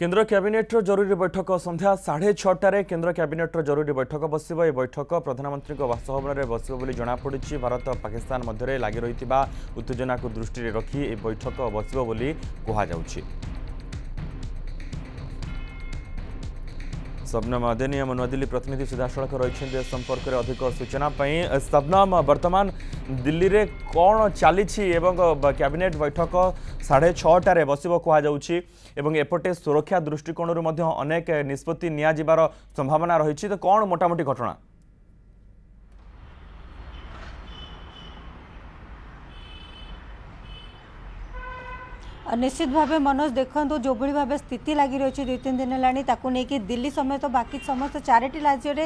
কেন্দ্র ক্যাবিনেটর জরুরি বৈঠক সন্ধ্যা সাড়ে ছটার কেন্দ্র ক্যাবিনেটর জরুরি বৈঠক বসব এই বৈঠক প্রধানমন্ত্রী বাসভবনের বসব বলে জনাপড়ি ভারত পাকিস্তান মধ্যে লাগি রয়েছে উত্তেজনা দৃষ্টি রাখি এই বৈঠক বসব বলে কুহযাচ্ছে ସବନମ ଆଦେନି ଆମ ନୂଆଦିଲ୍ଲୀ ପ୍ରତିନିଧି ସିଧାସଳଖ ରହିଛନ୍ତି ଏ ସମ୍ପର୍କରେ ଅଧିକ ସୂଚନା ପାଇଁ ସବନମ ବର୍ତ୍ତମାନ ଦିଲ୍ଲୀରେ କ'ଣ ଚାଲିଛି ଏବଂ କ୍ୟାବିନେଟ୍ ବୈଠକ ସାଢ଼େ ଛଅଟାରେ ବସିବ କୁହାଯାଉଛି ଏବଂ ଏପଟେ ସୁରକ୍ଷା ଦୃଷ୍ଟିକୋଣରୁ ମଧ୍ୟ ଅନେକ ନିଷ୍ପତ୍ତି ନିଆଯିବାର ସମ୍ଭାବନା ରହିଛି ତ କ'ଣ ମୋଟାମୋଟି ଘଟଣା ନିଶ୍ଚିତ ଭାବେ ମନୋଜ ଦେଖନ୍ତୁ ଯେଉଁଭଳି ଭାବେ ସ୍ଥିତି ଲାଗି ରହିଛି ଦୁଇ ତିନି ଦିନ ହେଲାଣି ତାକୁ ନେଇକି ଦିଲ୍ଲୀ ସମେତ ବାକି ସମସ୍ତ ଚାରିଟି ରାଜ୍ୟରେ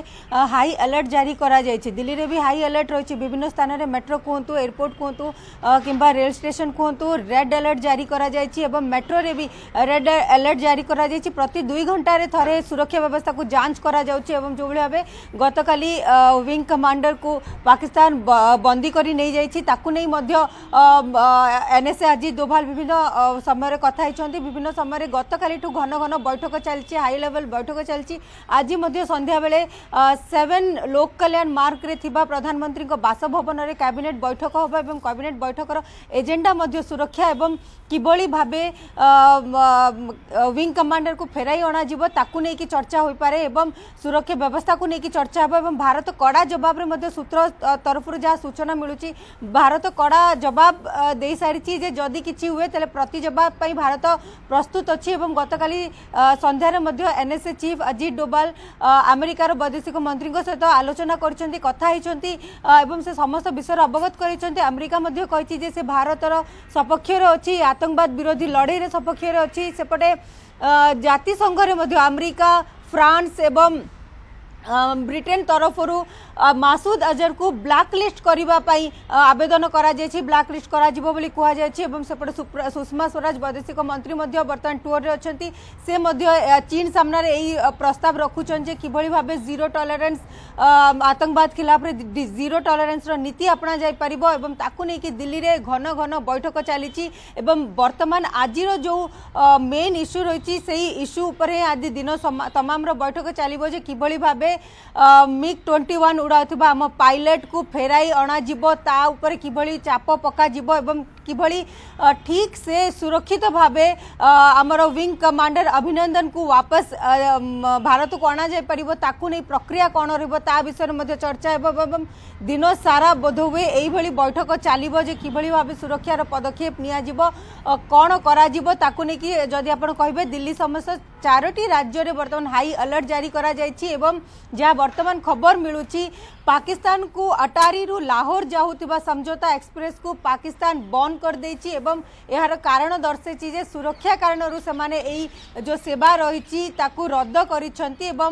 ହାଇ ଆଲର୍ଟ ଜାରି କରାଯାଇଛି ଦିଲ୍ଲୀରେ ବି ହାଇ ଆଲର୍ଟ ରହିଛି ବିଭିନ୍ନ ସ୍ଥାନରେ ମେଟ୍ରୋ କୁହନ୍ତୁ ଏୟାରପୋର୍ଟ କୁହନ୍ତୁ କିମ୍ବା ରେଳ ଷ୍ଟେସନ କୁହନ୍ତୁ ରେଡ୍ ଆଲର୍ଟ ଜାରି କରାଯାଇଛି ଏବଂ ମେଟ୍ରୋରେ ବି ରେଡ୍ ଆଲର୍ଟ ଜାରି କରାଯାଇଛି ପ୍ରତି ଦୁଇ ଘଣ୍ଟାରେ ଥରେ ସୁରକ୍ଷା ବ୍ୟବସ୍ଥାକୁ ଯାଞ୍ଚ କରାଯାଉଛି ଏବଂ ଯେଉଁଭଳି ଭାବେ ଗତକାଲି ୱିଙ୍ଗ କମାଣ୍ଡରକୁ ପାକିସ୍ତାନ ବନ୍ଦୀ କରି ନେଇଯାଇଛି ତାକୁ ନେଇ ମଧ୍ୟ ଏନ୍ଏସ୍ଏ ଆଜି ଦୋଭାଲ ବିଭିନ୍ନ ସମୟରେ କଥା ହେଇଛନ୍ତି ବିଭିନ୍ନ ସମୟରେ ଗତକାଲିଠୁ ଘନ ଘନ ବୈଠକ ଚାଲିଛି ହାଇ ଲେଭେଲ ବୈଠକ ଚାଲିଛି ଆଜି ମଧ୍ୟ ସନ୍ଧ୍ୟାବେଳେ ସେଭେନ୍ ଲୋକ କଲ୍ୟାଣ ମାର୍କରେ ଥିବା ପ୍ରଧାନମନ୍ତ୍ରୀଙ୍କ ବାସଭବନରେ କ୍ୟାବିନେଟ୍ ବୈଠକ ହେବ ଏବଂ କ୍ୟାବିନେଟ୍ ବୈଠକର ଏଜେଣ୍ଡା ମଧ୍ୟ ସୁରକ୍ଷା ଏବଂ କିଭଳି ଭାବେ ୱିଙ୍ଗ କମାଣ୍ଡରକୁ ଫେରାଇ ଅଣାଯିବ ତାକୁ ନେଇକି ଚର୍ଚ୍ଚା ହୋଇପାରେ ଏବଂ ସୁରକ୍ଷା ବ୍ୟବସ୍ଥାକୁ ନେଇକି ଚର୍ଚ୍ଚା ହେବ ଏବଂ ଭାରତ କଡ଼ା ଜବାବରେ ମଧ୍ୟ ସୂତ୍ର ତରଫରୁ ଯାହା ସୂଚନା ମିଳୁଛି ଭାରତ କଡ଼ା ଜବାବ ଦେଇସାରିଛି ଯେ ଯଦି କିଛି ହୁଏ ତାହେଲେ ପ୍ରତି ଦେବା ଭାରତ ପ୍ରସ୍ତୁତ ଅଛି ଏବଂ ଗତକାଲି ସନ୍ଧ୍ୟାରେ ମଧ୍ୟ ଏନ୍ଏସ୍ଏ ଚିଫ୍ ଅଜିତ ଡୋବାଲ ଆମେରିକାର ବୈଦେଶିକ ମନ୍ତ୍ରୀଙ୍କ ସହିତ ଆଲୋଚନା କରିଛନ୍ତି କଥା ହୋଇଛନ୍ତି ଏବଂ ସେ ସମସ୍ତ ବିଷୟରେ ଅବଗତ କରିଛନ୍ତି ଆମେରିକା ମଧ୍ୟ କହିଛି ଯେ ସେ ଭାରତର ସପକ୍ଷରେ ଅଛି ଆତଙ୍କବାଦ ବିରୋଧୀ ଲଢ଼େଇରେ ସପକ୍ଷରେ ଅଛି ସେପଟେ ଜାତିସଂଘରେ ମଧ୍ୟ ଆମେରିକା ଫ୍ରାନ୍ସ ଏବଂ ବ୍ରିଟେନ୍ ତରଫରୁ ମାସୁଦ ଅଜରକୁ ବ୍ଲାକ୍ଲିଷ୍ଟ କରିବା ପାଇଁ ଆବେଦନ କରାଯାଇଛି ବ୍ଲାକ୍ଲିଷ୍ଟ କରାଯିବ ବୋଲି କୁହାଯାଇଛି ଏବଂ ସେପଟେ ସୁଷମା ସ୍ୱରାଜ ବୈଦେଶିକ ମନ୍ତ୍ରୀ ମଧ୍ୟ ବର୍ତ୍ତମାନ ଟୁର୍ରେ ଅଛନ୍ତି ସେ ମଧ୍ୟ ଚୀନ୍ ସାମ୍ନାରେ ଏହି ପ୍ରସ୍ତାବ ରଖୁଛନ୍ତି ଯେ କିଭଳି ଭାବେ ଜିରୋ ଟଲରେନ୍ସ ଆତଙ୍କବାଦ ଖିଲାଫରେ ଜିରୋ ଟଲରେନ୍ସର ନୀତି ଆପଣା ଯାଇପାରିବ ଏବଂ ତାକୁ ନେଇକି ଦିଲ୍ଲୀରେ ଘନ ଘନ ବୈଠକ ଚାଲିଛି ଏବଂ ବର୍ତ୍ତମାନ ଆଜିର ଯେଉଁ ମେନ୍ ଇସ୍ୟୁ ରହିଛି ସେହି ଇସ୍ୟୁ ଉପରେ ହିଁ ଆଜି ଦିନ ତମାମର ବୈଠକ ଚାଲିବ ଯେ କିଭଳି ଭାବେ मिग ट्वेंटी वन उड़ाऊ पायलट को फेर अणाजी ताऊपर किभली चाप पक किभली ठीक से सुरक्षित भाव आमर विंग कमांडर अभिनंदन को वापस भारत को पार नहीं प्रक्रिया कौन रा विषय में चर्चा हो दिन सारा बोध हुए यही बैठक चलो जो कि भाव सुरक्षार पदक्षेप नि कौन करें आप कहे दिल्ली समस्त चारोटी राज्य में बर्तमान हाई अलर्ट जारी करा एवं जहाँ बर्तमान खबर मिलूँ ପାକିସ୍ତାନକୁ ଅଟାରୀରୁ ଲାହୋର ଯାଉଥିବା ସମଝୌତା ଏକ୍ସପ୍ରେସ୍କୁ ପାକିସ୍ତାନ ବନ୍ଦ କରିଦେଇଛି ଏବଂ ଏହାର କାରଣ ଦର୍ଶାଇଛି ଯେ ସୁରକ୍ଷା କାରଣରୁ ସେମାନେ ଏଇ ଯେଉଁ ସେବା ରହିଛି ତାକୁ ରଦ୍ଦ କରିଛନ୍ତି ଏବଂ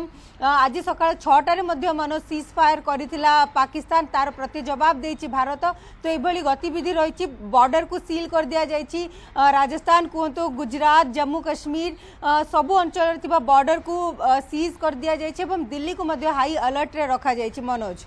ଆଜି ସକାଳ ଛଅଟାରେ ମଧ୍ୟ ମନୋଜ ସିଜ୍ ଫାୟାର କରିଥିଲା ପାକିସ୍ତାନ ତାର ପ୍ରତି ଜବାବ ଦେଇଛି ଭାରତ ତ ଏଭଳି ଗତିବିଧି ରହିଛି ବର୍ଡରକୁ ସିଲ୍ କରିଦିଆଯାଇଛି ରାଜସ୍ଥାନ କୁହନ୍ତୁ ଗୁଜରାଟ ଜମ୍ମୁ କାଶ୍ମୀର ସବୁ ଅଞ୍ଚଳରେ ଥିବା ବର୍ଡରକୁ ସିଜ୍ କରିଦିଆଯାଇଛି ଏବଂ ଦିଲ୍ଲୀକୁ ମଧ୍ୟ ହାଇ ଆଲର୍ଟରେ ରଖାଯାଇଛି ମନୋଜ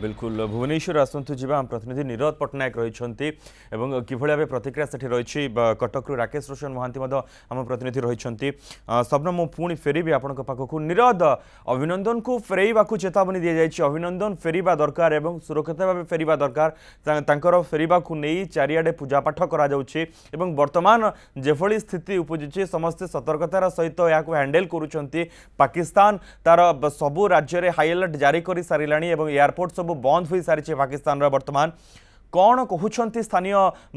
ବିଲକୁଲ ଭୁବନେଶ୍ୱର ଆସନ୍ତୁ ଯିବା ଆମ ପ୍ରତିନିଧି ନିରୋଦ ପଟ୍ଟନାୟକ ରହିଛନ୍ତି ଏବଂ କିଭଳି ଭାବେ ପ୍ରତିକ୍ରିୟା ସେଠି ରହିଛି କଟକରୁ ରାକେଶ ରୋଶନ ମହାନ୍ତି ମଧ୍ୟ ଆମ ପ୍ରତିନିଧି ରହିଛନ୍ତି ସ୍ୱପ୍ନ ମୁଁ ପୁଣି ଫେରିବି ଆପଣଙ୍କ ପାଖକୁ ନିରୋଦ ଅଭିନନ୍ଦନକୁ ଫେରେଇବାକୁ ଚେତାବନୀ ଦିଆଯାଇଛି ଅଭିନନ୍ଦନ ଫେରିବା ଦରକାର ଏବଂ ସୁରକ୍ଷିତ ଭାବେ ଫେରିବା ଦରକାର ତାଙ୍କର ଫେରିବାକୁ ନେଇ ଚାରିଆଡ଼େ ପୂଜାପାଠ କରାଯାଉଛି ଏବଂ ବର୍ତ୍ତମାନ ଯେଭଳି ସ୍ଥିତି ଉପୁଜିଛି ସମସ୍ତେ ସତର୍କତାର ସହିତ ଏହାକୁ ହ୍ୟାଣ୍ଡେଲ୍ କରୁଛନ୍ତି ପାକିସ୍ତାନ ତାର ସବୁ ରାଜ୍ୟରେ ହାଇ ଆଲର୍ଟ ଜାରି କରିସାରିଲାଣି ଏବଂ ଏୟାରପୋର୍ଟ ଏୟାରପୋର୍ଟ ସବୁ ବନ୍ଦ ହୋଇସାରିଛି ପାକିସ୍ତାନର ବର୍ତ୍ତମାନ କ'ଣ କହୁଛନ୍ତି ସ୍ଥାନୀୟ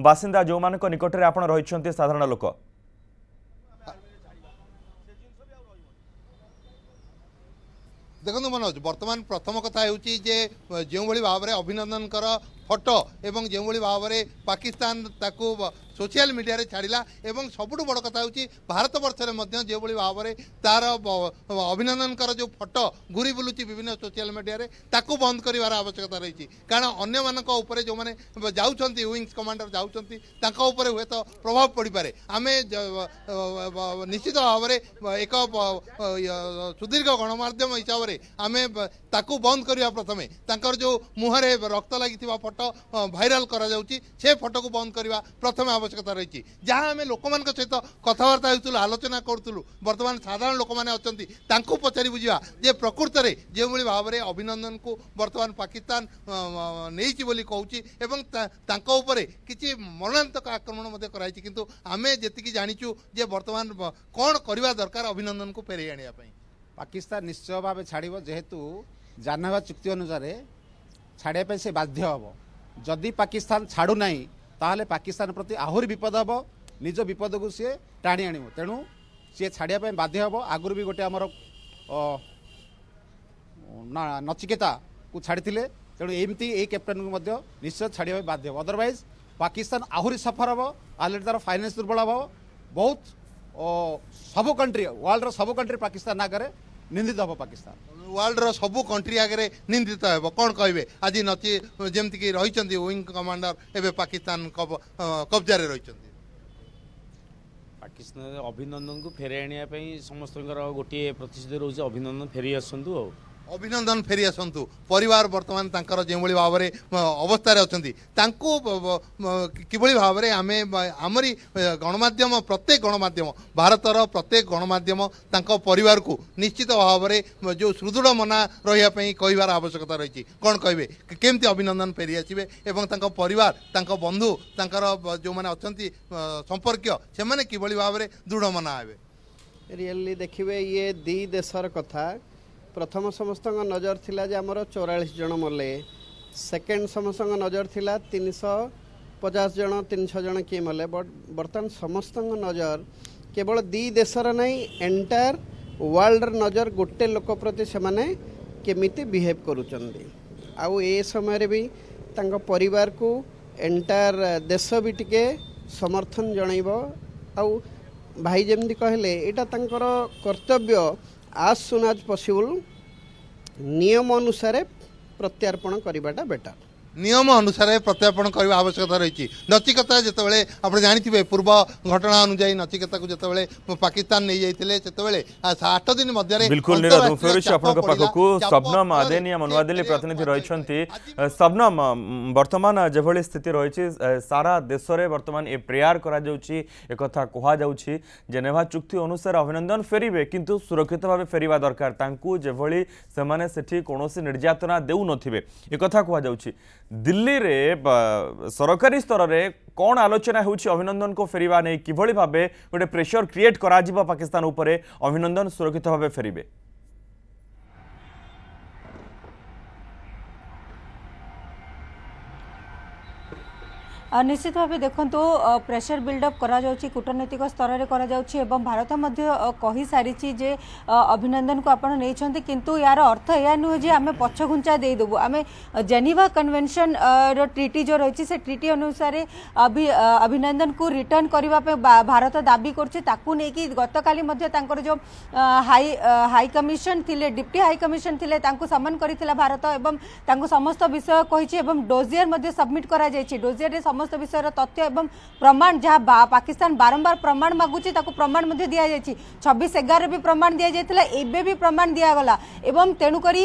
ବାସିନ୍ଦା ଯେଉଁମାନଙ୍କ ନିକଟରେ ଆପଣ ରହିଛନ୍ତି ସାଧାରଣ ଲୋକ ଦେଖନ୍ତୁ ମନୋଜ ବର୍ତ୍ତମାନ ପ୍ରଥମ କଥା ହେଉଛି ଯେ ଯେଉଁଭଳି ଭାବରେ ଅଭିନନ୍ଦନଙ୍କର ଫଟୋ ଏବଂ ଯେଉଁଭଳି ଭାବରେ ପାକିସ୍ତାନ ତାକୁ ସୋସିଆଲ ମିଡ଼ିଆରେ ଛାଡ଼ିଲା ଏବଂ ସବୁଠୁ ବଡ଼ କଥା ହେଉଛି ଭାରତବର୍ଷରେ ମଧ୍ୟ ଯେଉଁଭଳି ଭାବରେ ତାର ଅଭିନନ୍ଦନଙ୍କର ଯେଉଁ ଫଟୋ ଘୁରି ବୁଲୁଛି ବିଭିନ୍ନ ସୋସିଆଲ ମିଡ଼ିଆରେ ତାକୁ ବନ୍ଦ କରିବାର ଆବଶ୍ୟକତା ରହିଛି କାରଣ ଅନ୍ୟମାନଙ୍କ ଉପରେ ଯେଉଁମାନେ ଯାଉଛନ୍ତି ୱିଙ୍ଗସ୍ କମାଣ୍ଡର ଯାଉଛନ୍ତି ତାଙ୍କ ଉପରେ ହୁଏତ ପ୍ରଭାବ ପଡ଼ିପାରେ ଆମେ ନିଶ୍ଚିତ ଭାବରେ ଏକ ସୁଦୀର୍ଘ ଗଣମାଧ୍ୟମ ହିସାବରେ ଆମେ ତାକୁ ବନ୍ଦ କରିବା ପ୍ରଥମେ ତାଙ୍କର ଯେଉଁ ମୁହଁରେ ରକ୍ତ ଲାଗିଥିବା ଫଟୋ ଭାଇରାଲ କରାଯାଉଛି ସେ ଫଟୋକୁ ବନ୍ଦ କରିବା ପ୍ରଥମେ ଆବଶ୍ୟକତା ରହିଛି ଯାହା ଆମେ ଲୋକମାନଙ୍କ ସହିତ କଥାବାର୍ତ୍ତା ହେଉଥିଲୁ ଆଲୋଚନା କରୁଥିଲୁ ବର୍ତ୍ତମାନ ସାଧାରଣ ଲୋକମାନେ ଅଛନ୍ତି ତାଙ୍କୁ ପଚାରି ବୁଝିବା ଯେ ପ୍ରକୃତରେ ଯେଉଁଭଳି ଭାବରେ ଅଭିନନ୍ଦନକୁ ବର୍ତ୍ତମାନ ପାକିସ୍ତାନ ନେଇଛି ବୋଲି କହୁଛି ଏବଂ ତାଙ୍କ ଉପରେ କିଛି ମରଣାନ୍ତକ ଆକ୍ରମଣ ମଧ୍ୟ କରାଯାଇଛି କିନ୍ତୁ ଆମେ ଯେତିକି ଜାଣିଛୁ ଯେ ବର୍ତ୍ତମାନ କ'ଣ କରିବା ଦରକାର ଅଭିନନ୍ଦନକୁ ଫେରାଇ ଆଣିବା ପାଇଁ ପାକିସ୍ତାନ ନିଶ୍ଚୟ ଭାବେ ଛାଡ଼ିବ ଯେହେତୁ ଜାହ୍ନବା ଚୁକ୍ତି ଅନୁସାରେ ଛାଡ଼ିବା ପାଇଁ ସେ ବାଧ୍ୟ ହେବ ଯଦି ପାକିସ୍ତାନ ଛାଡ଼ୁନାହିଁ ତାହେଲେ ପାକିସ୍ତାନ ପ୍ରତି ଆହୁରି ବିପଦ ହେବ ନିଜ ବିପଦକୁ ସିଏ ଟାଣି ଆଣିବ ତେଣୁ ସିଏ ଛାଡ଼ିବା ପାଇଁ ବାଧ୍ୟ ହେବ ଆଗରୁ ବି ଗୋଟେ ଆମର ନଚିକେତାକୁ ଛାଡ଼ିଥିଲେ ତେଣୁ ଏମିତି ଏଇ କ୍ୟାପ୍ଟେନ୍କୁ ମଧ୍ୟ ନିଶ୍ଚୟ ଛାଡ଼ିବା ପାଇଁ ବାଧ୍ୟ ହେବ ଅଦରୱାଇଜ୍ ପାକିସ୍ତାନ ଆହୁରି ସଫର ହେବ ଅଲରେଡ଼ି ତା'ର ଫାଇନାନ୍ସ ଦୁର୍ବଳ ହେବ ବହୁତ ସବୁ କଣ୍ଟ୍ରି ୱାର୍ଲଡ଼ର ସବୁ କଣ୍ଟ୍ରି ପାକିସ୍ତାନ ଆଗରେ ନିନ୍ଦିତ ହେବ ପାକିସ୍ତାନ ୱାର୍ଲଡର ସବୁ କଣ୍ଟ୍ରି ଆଗରେ ନିନ୍ଦିତ ହେବ କ'ଣ କହିବେ ଆଜି ନଚି ଯେମିତିକି ରହିଛନ୍ତି ୱିଙ୍ଗ କମାଣ୍ଡର ଏବେ ପାକିସ୍ତାନ କବ୍ଜାରେ ରହିଛନ୍ତି ପାକିସ୍ତାନରେ ଅଭିନନ୍ଦନଙ୍କୁ ଫେରାଇ ଆଣିବା ପାଇଁ ସମସ୍ତଙ୍କର ଗୋଟିଏ ପ୍ରତିଶ୍ରୁତି ରହୁଛି ଅଭିନନ୍ଦନ ଫେରି ଆସନ୍ତୁ ଆଉ ଅଭିନନ୍ଦନ ଫେରି ଆସନ୍ତୁ ପରିବାର ବର୍ତ୍ତମାନ ତାଙ୍କର ଯେଉଁଭଳି ଭାବରେ ଅବସ୍ଥାରେ ଅଛନ୍ତି ତାଙ୍କୁ କିଭଳି ଭାବରେ ଆମେ ଆମରି ଗଣମାଧ୍ୟମ ପ୍ରତ୍ୟେକ ଗଣମାଧ୍ୟମ ଭାରତର ପ୍ରତ୍ୟେକ ଗଣମାଧ୍ୟମ ତାଙ୍କ ପରିବାରକୁ ନିଶ୍ଚିତ ଭାବରେ ଯେଉଁ ସୁଦୃଢ଼ ମନା ରହିବା ପାଇଁ କହିବାର ଆବଶ୍ୟକତା ରହିଛି କ'ଣ କହିବେ କେମିତି ଅଭିନନ୍ଦନ ଫେରି ଆସିବେ ଏବଂ ତାଙ୍କ ପରିବାର ତାଙ୍କ ବନ୍ଧୁ ତାଙ୍କର ଯେଉଁମାନେ ଅଛନ୍ତି ସମ୍ପର୍କୀୟ ସେମାନେ କିଭଳି ଭାବରେ ଦୃଢ଼ ମନା ହେବେ ରିଏଲି ଦେଖିବେ ଇଏ ଦୁଇ ଦେଶର କଥା ପ୍ରଥମ ସମସ୍ତଙ୍କ ନଜର ଥିଲା ଯେ ଆମର ଚଉରାଳିଶ ଜଣ ମଲେ ସେକେଣ୍ଡ ସମସ୍ତଙ୍କ ନଜର ଥିଲା ତିନିଶହ ପଚାଶ ଜଣ ତିନିଶହ ଜଣ କିଏ ମଲେ ବଟ୍ ବର୍ତ୍ତମାନ ସମସ୍ତଙ୍କ ନଜର କେବଳ ଦୁଇ ଦେଶର ନାହିଁ ଏଣ୍ଟାୟାର ୱାର୍ଲଡ଼ର ନଜର ଗୋଟେ ଲୋକ ପ୍ରତି ସେମାନେ କେମିତି ବିହେଭ୍ କରୁଛନ୍ତି ଆଉ ଏ ସମୟରେ ବି ତାଙ୍କ ପରିବାରକୁ ଏଣ୍ଟାୟାର ଦେଶ ବି ଟିକେ ସମର୍ଥନ ଜଣାଇବ ଆଉ ଭାଇ ଯେମିତି କହିଲେ ଏଇଟା ତାଙ୍କର କର୍ତ୍ତବ୍ୟ ଆଜ୍ ସୁନ୍ ଆଜ୍ ପସିବୁଲ୍ ନିୟମ ଅନୁସାରେ ପ୍ରତ୍ୟାର୍ପଣ କରିବାଟା ବେଟର୍ ନିୟମ ଅନୁସାରେ ପ୍ରତ୍ୟାର୍ପଣ କରିବା ଆବଶ୍ୟକତା ରହିଛି ନଚିକତା ଯେତେବେଳେ ଆପଣ ଜାଣିଥିବେ ପୂର୍ବ ଘଟଣା ଅନୁଯାୟୀ ନଚିକତାକୁ ଯେତେବେଳେ ପାକିସ୍ତାନ ନେଇଯାଇଥିଲେ ସେତେବେଳେ ଆଠ ଦିନ ମଧ୍ୟରେ ବିଲକୁଲ ନିରଜ ମୁଁ ଫେରୁଛି ଆପଣଙ୍କ ପାଖକୁ ସବନମ ଆଦେନି ଆମ ନୂଆଦିଲ୍ଲୀ ପ୍ରତିନିଧି ରହିଛନ୍ତି ସବନମ ବର୍ତ୍ତମାନ ଯେଭଳି ସ୍ଥିତି ରହିଛି ସାରା ଦେଶରେ ବର୍ତ୍ତମାନ ଏ ପ୍ରେୟାର କରାଯାଉଛି ଏକଥା କୁହାଯାଉଛି ଜେନେଭା ଚୁକ୍ତି ଅନୁସାରେ ଅଭିନନ୍ଦନ ଫେରିବେ କିନ୍ତୁ ସୁରକ୍ଷିତ ଭାବେ ଫେରିବା ଦରକାର ତାଙ୍କୁ ଯେଭଳି ସେମାନେ ସେଠି କୌଣସି ନିର୍ଯାତନା ଦେଉନଥିବେ ଏକଥା କୁହାଯାଉଛି দিল্লিরে সরকারি স্তরের কোণ আলোচনা হচ্ছে অভিনন্দন ফেরা নেই কিভাবে ভাবে গোটে প্রেসর ক্রিয়েট করা পাকিস্তান উপরে অভিনন্দন সুরক্ষিত ভাবে ফেরবে ନିଶ୍ଚିତ ଭାବେ ଦେଖନ୍ତୁ ପ୍ରେସର ବିଲ୍ଡଅପ୍ କରାଯାଉଛି କୂଟନୈତିକ ସ୍ତରରେ କରାଯାଉଛି ଏବଂ ଭାରତ ମଧ୍ୟ କହିସାରିଛି ଯେ ଅଭିନନ୍ଦନକୁ ଆପଣ ନେଇଛନ୍ତି କିନ୍ତୁ ଏହାର ଅର୍ଥ ଏହା ନୁହେଁ ଯେ ଆମେ ପଛଘୁଞ୍ଚା ଦେଇଦେବୁ ଆମେ ଜେନିଭା କନଭେନସନ୍ର ଟ୍ରିଟି ଯେଉଁ ରହିଛି ସେ ଟ୍ରିଟି ଅନୁସାରେ ଅଭିନନ୍ଦନକୁ ରିଟର୍ଣ୍ଣ କରିବା ପାଇଁ ଭାରତ ଦାବି କରୁଛି ତାକୁ ନେଇକି ଗତକାଲି ମଧ୍ୟ ତାଙ୍କର ଯେଉଁ ହାଇ ହାଇ କମିଶନ୍ ଥିଲେ ଡିପ୍ଟି ହାଇ କମିଶନ୍ ଥିଲେ ତାଙ୍କୁ ସମନ କରିଥିଲା ଭାରତ ଏବଂ ତାଙ୍କୁ ସମସ୍ତ ବିଷୟ କହିଛି ଏବଂ ଡୋଜିୟର ମଧ୍ୟ ସବମିଟ୍ କରାଯାଇଛି ଡୋଜିୟରରେ ସମସ୍ତ সমস্ত বিষয়ের তথ্য এবং প্রমাণ যা পাকিস্তান বারম্বার প্রমাণ মাগুছি তাকে প্রমাণ মধ্যে দিয়া যাই ছবিশ এগারে বি প্রমাণ দিয়া যাই এবে বি প্রমাণ দিয়াগলা এবং তেণুকরি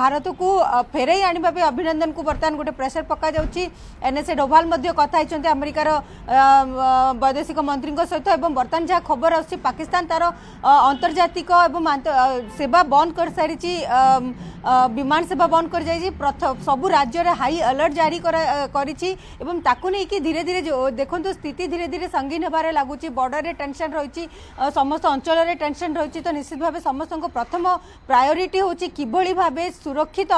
ভারতকু ফেরাই আনবা অভিনন্দন বর্তমান গোটে প্রেসর পকা যাচ্ছি এনএসএ ডোভাল কথা হয়েছেন আমেরিকার বৈদেশিক মন্ত্রী সহ এবং বর্তমান যা খবর আসছে পাকিস্তান তার আন্তর্জাতিক এবং সেবা বন্ধ করে সারিছি বিমান সেবা বন্ধ করে যাই সবু রাজ্যের হাই আলর্ট জারি করেছি এবং তাকে कि धीरे धीरे देखो तो स्थिति धीरे धीरे संगीन होबारे लगुच बॉर्डर रे टेंशन रही समस्त अंचल टेनसन रही तो निश्चित भाव समस्त प्रथम प्रायोरीटी हूँ किभली भाव सुरक्षित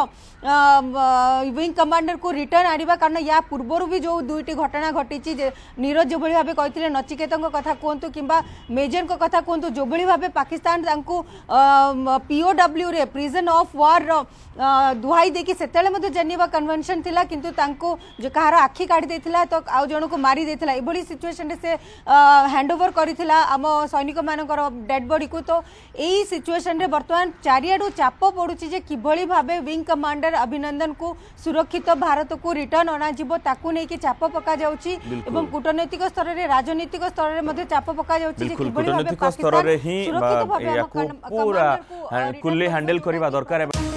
विंग कमांडर को रिटर्न आने कारण या पूर्व भी जो दुईट घटना घटी नीरज जो भाव कही नचिकेत कथ कहतु कि मेजर कथ कहतु जो भाव पाकिस्तान पीओडब्ल्यू रे प्रिजन अफ वार दुहाई देखी से जेनिवा कनभेनसन थी कि कह रखि काढ़ ତ ଆଉ ଜଣକୁ ମାରି ଦେଇଥିଲା ଏଭଳି ସିଚୁଏସନ୍ରେ ସେ ହ୍ୟାଣ୍ଡ ଓଭର କରିଥିଲା ଆମ ସୈନିକମାନଙ୍କର ଡେଡ୍ ବଡ଼ିକୁ ତ ଏଇ ସିଚୁଏସନ୍ରେ ବର୍ତ୍ତମାନ ଚାରିଆଡ଼ୁ ଚାପ ପଡ଼ୁଛି ଯେ କିଭଳି ଭାବେ ୱିଙ୍ଗ କମାଣ୍ଡର ଅଭିନନ୍ଦନକୁ ସୁରକ୍ଷିତ ଭାରତକୁ ରିଟର୍ନ ଅଣାଯିବ ତାକୁ ନେଇକି ଚାପ ପକାଯାଉଛି ଏବଂ କୂଟନୈତିକ ସ୍ତରରେ ରାଜନୈତିକ ସ୍ତରରେ ମଧ୍ୟ ଚାପ ପକାଯାଉଛି ଯେ କିଭଳି ଭାବେ ସୁରକ୍ଷିତ ଭାବେ ଆମ ହ୍ୟାଣ୍ଡେଲ କରିବା ଦରକାର